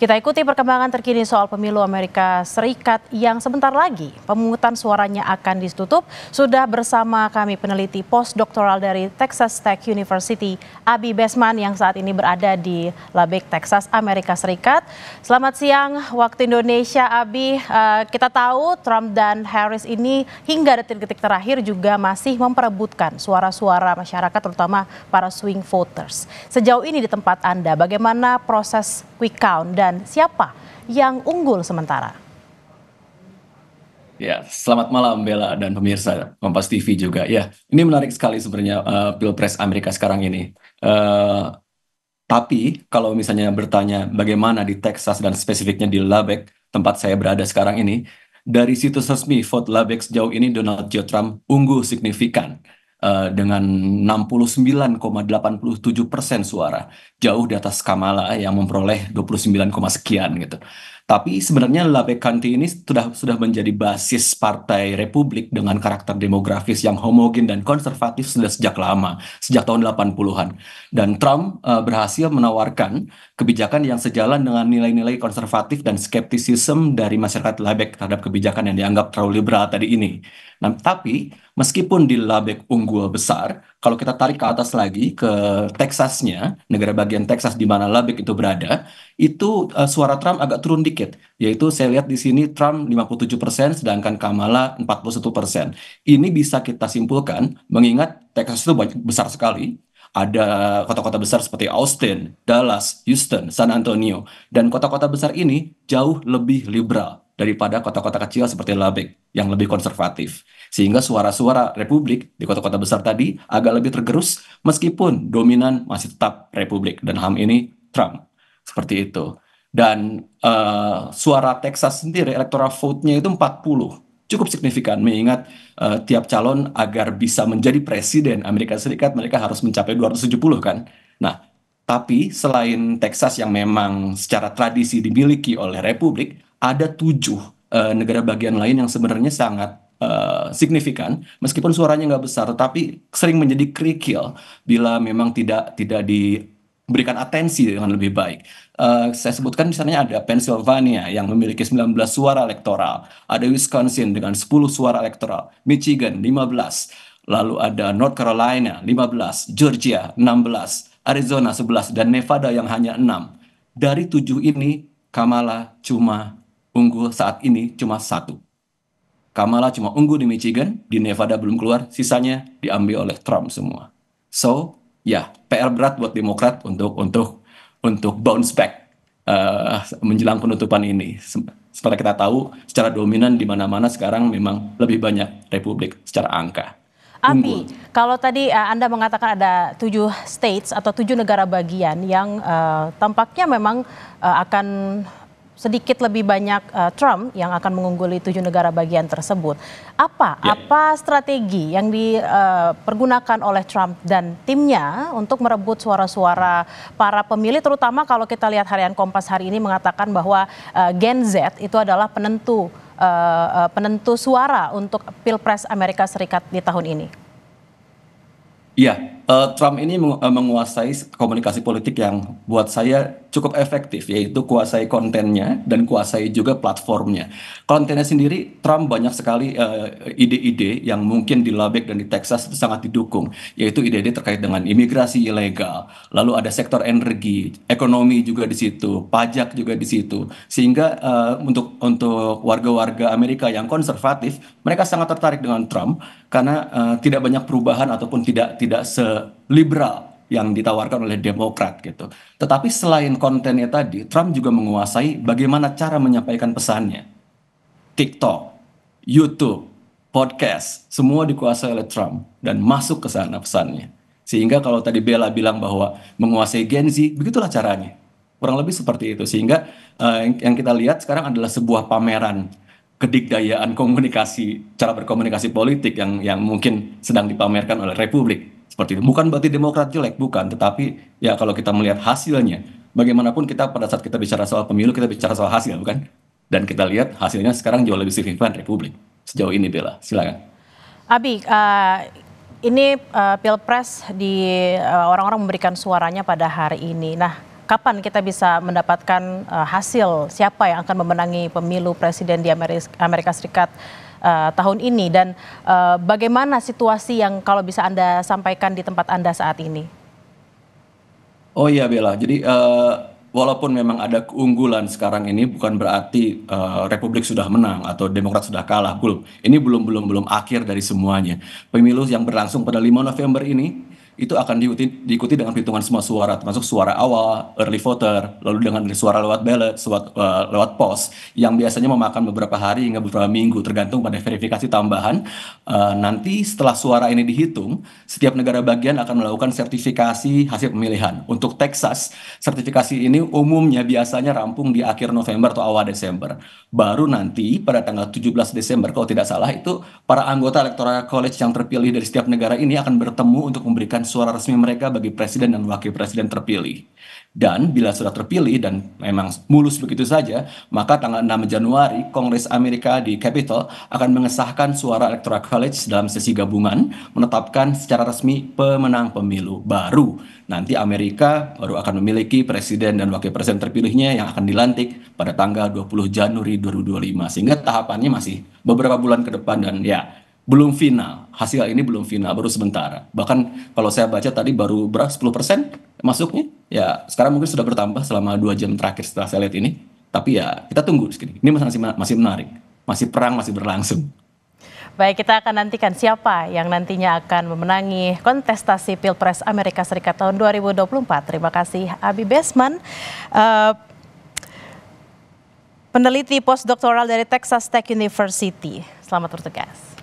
Kita ikuti perkembangan terkini soal pemilu Amerika Serikat yang sebentar lagi pemungutan suaranya akan ditutup. Sudah bersama kami peneliti postdoktoral dari Texas Tech University, Abi Besman yang saat ini berada di Lubbock, Texas, Amerika Serikat. Selamat siang waktu Indonesia, Abi. Uh, kita tahu Trump dan Harris ini hingga detik-detik terakhir juga masih memperebutkan suara-suara masyarakat, terutama para swing voters. Sejauh ini di tempat Anda, bagaimana proses quick count dan dan siapa yang unggul sementara? Ya, selamat malam Bella dan pemirsa Kompas TV juga. Ya, ini menarik sekali sebenarnya uh, Pilpres Amerika sekarang ini. Uh, tapi kalau misalnya bertanya bagaimana di Texas dan spesifiknya di Lubbock, tempat saya berada sekarang ini, dari situs resmi vote Lubbock sejauh ini Donald J. Trump unggul signifikan Eh, dengan 69,87 persen suara, jauh di atas Kamala yang memperoleh 29, sekian gitu. Tapi sebenarnya Labe Kanti ini sudah sudah menjadi basis Partai Republik dengan karakter demografis yang homogen dan konservatif sudah sejak lama, sejak tahun 80-an. Dan Trump uh, berhasil menawarkan kebijakan yang sejalan dengan nilai-nilai konservatif dan skeptisisme dari masyarakat Labek terhadap kebijakan yang dianggap terlalu liberal tadi ini. Nah, tapi meskipun di Labek unggul besar, kalau kita tarik ke atas lagi ke Texasnya, negara bagian Texas di mana Lubbock itu berada, itu uh, suara Trump agak turun dikit, yaitu saya lihat di sini Trump 57% sedangkan Kamala 41%. Ini bisa kita simpulkan mengingat Texas itu banyak besar sekali, ada kota-kota besar seperti Austin, Dallas, Houston, San Antonio, dan kota-kota besar ini jauh lebih liberal daripada kota-kota kecil seperti Labek yang lebih konservatif. Sehingga suara-suara Republik di kota-kota besar tadi agak lebih tergerus meskipun dominan masih tetap Republik dan HAM ini Trump. Seperti itu. Dan uh, suara Texas sendiri electoral vote-nya itu 40. Cukup signifikan mengingat uh, tiap calon agar bisa menjadi presiden Amerika Serikat mereka harus mencapai 270 kan. Nah, tapi selain Texas yang memang secara tradisi dimiliki oleh Republik, ada tujuh uh, negara bagian lain yang sebenarnya sangat Uh, signifikan meskipun suaranya nggak besar tapi sering menjadi kerikil bila memang tidak tidak di atensi dengan lebih baik. Uh, saya sebutkan misalnya ada Pennsylvania yang memiliki 19 suara elektoral, ada Wisconsin dengan 10 suara elektoral, Michigan 15, lalu ada North Carolina 15, Georgia 16, Arizona 11 dan Nevada yang hanya 6. Dari tujuh ini Kamala cuma unggul saat ini cuma satu. Kamala cuma unggul di Michigan, di Nevada belum keluar, sisanya diambil oleh Trump semua. So, ya, PR berat buat Demokrat untuk untuk untuk bounce back uh, menjelang penutupan ini. Seperti kita tahu, secara dominan di mana-mana sekarang memang lebih banyak Republik secara angka. Api, kalau tadi eh, Anda mengatakan ada tujuh states atau tujuh negara bagian yang uh, tampaknya memang uh, akan sedikit lebih banyak uh, Trump yang akan mengungguli tujuh negara bagian tersebut. Apa ya. apa strategi yang dipergunakan eh, oleh Trump dan timnya untuk merebut suara-suara para pemilih terutama kalau kita lihat harian Kompas hari ini mengatakan bahwa uh, Gen Z itu adalah penentu uh, penentu suara untuk Pilpres Amerika Serikat di tahun ini? Iya, uh, Trump ini eh, menguasai komunikasi politik yang buat saya cukup efektif, yaitu kuasai kontennya dan kuasai juga platformnya. Kontennya sendiri, Trump banyak sekali eh, ide-ide uh, yang mungkin di Labek dan di Texas itu sangat didukung, yaitu ide-ide terkait dengan imigrasi ilegal, lalu ada sektor energi, ekonomi juga di situ, pajak juga di situ, sehingga uh, untuk untuk warga-warga Amerika yang konservatif, mereka sangat tertarik dengan Trump karena uh, tidak banyak perubahan ataupun tidak tidak se liberal yang ditawarkan oleh Demokrat gitu. Tetapi selain kontennya tadi, Trump juga menguasai bagaimana cara menyampaikan pesannya. TikTok, YouTube, podcast, semua dikuasai oleh Trump dan masuk ke sana pesannya. Sehingga kalau tadi Bella bilang bahwa menguasai Gen Z, begitulah caranya. Kurang lebih seperti itu. Sehingga uh, yang kita lihat sekarang adalah sebuah pameran kedikdayaan komunikasi, cara berkomunikasi politik yang yang mungkin sedang dipamerkan oleh Republik seperti itu. Bukan berarti Demokrat jelek, bukan. Tetapi ya kalau kita melihat hasilnya, bagaimanapun kita pada saat kita bicara soal pemilu, kita bicara soal hasil, bukan? Dan kita lihat hasilnya sekarang jauh lebih signifikan Republik. Sejauh ini, Bella. Silakan. Abi, uh, ini uh, Pilpres di orang eh, orang-orang memberikan suaranya pada hari ini. Nah, kapan kita bisa mendapatkan uh, hasil siapa yang akan memenangi pemilu presiden di Amerika, Amerika Serikat Eh, tahun ini dan uh, bagaimana situasi yang kalau bisa Anda sampaikan di tempat Anda saat ini? Oh iya Bella, jadi uh, walaupun memang ada keunggulan sekarang ini bukan berarti uh, Republik sudah menang atau Demokrat sudah kalah belum. Ini belum belum belum akhir dari semuanya. Pemilu yang berlangsung pada 5 November ini itu akan diikuti, diikuti dengan perhitungan semua suara, termasuk suara awal, early voter, lalu dengan suara lewat ballot, suara, uh, eh, lewat pos, yang biasanya memakan beberapa hari hingga beberapa minggu, tergantung pada verifikasi tambahan. Uh, nanti setelah suara ini dihitung, setiap negara bagian akan melakukan sertifikasi hasil pemilihan. Untuk Texas, sertifikasi ini umumnya biasanya rampung di akhir November atau awal Desember. Baru nanti pada tanggal 17 Desember, kalau tidak salah, itu para anggota Electoral College yang terpilih dari setiap negara ini akan bertemu untuk memberikan suara resmi mereka bagi presiden dan wakil presiden terpilih. Dan bila sudah terpilih dan memang mulus begitu saja, maka tanggal 6 Januari Kongres Amerika di Capitol akan mengesahkan suara Electoral College dalam sesi gabungan menetapkan secara resmi pemenang pemilu baru. Nanti Amerika baru akan memiliki presiden dan wakil presiden terpilihnya yang akan dilantik pada tanggal 20 Januari 2025. Sehingga tahapannya masih beberapa bulan ke depan dan ya belum final. Hasil ini belum final, baru sementara Bahkan kalau saya baca tadi baru berapa 10% masuknya. Ya, sekarang mungkin sudah bertambah selama dua jam terakhir setelah saya lihat ini. Tapi ya kita tunggu sini. Ini masih masih menarik. Masih perang masih berlangsung. Baik, kita akan nantikan siapa yang nantinya akan memenangi kontestasi Pilpres Amerika Serikat tahun 2024. Terima kasih Abi Besman. Uh, peneliti postdoktoral dari Texas Tech University. Selamat bertugas.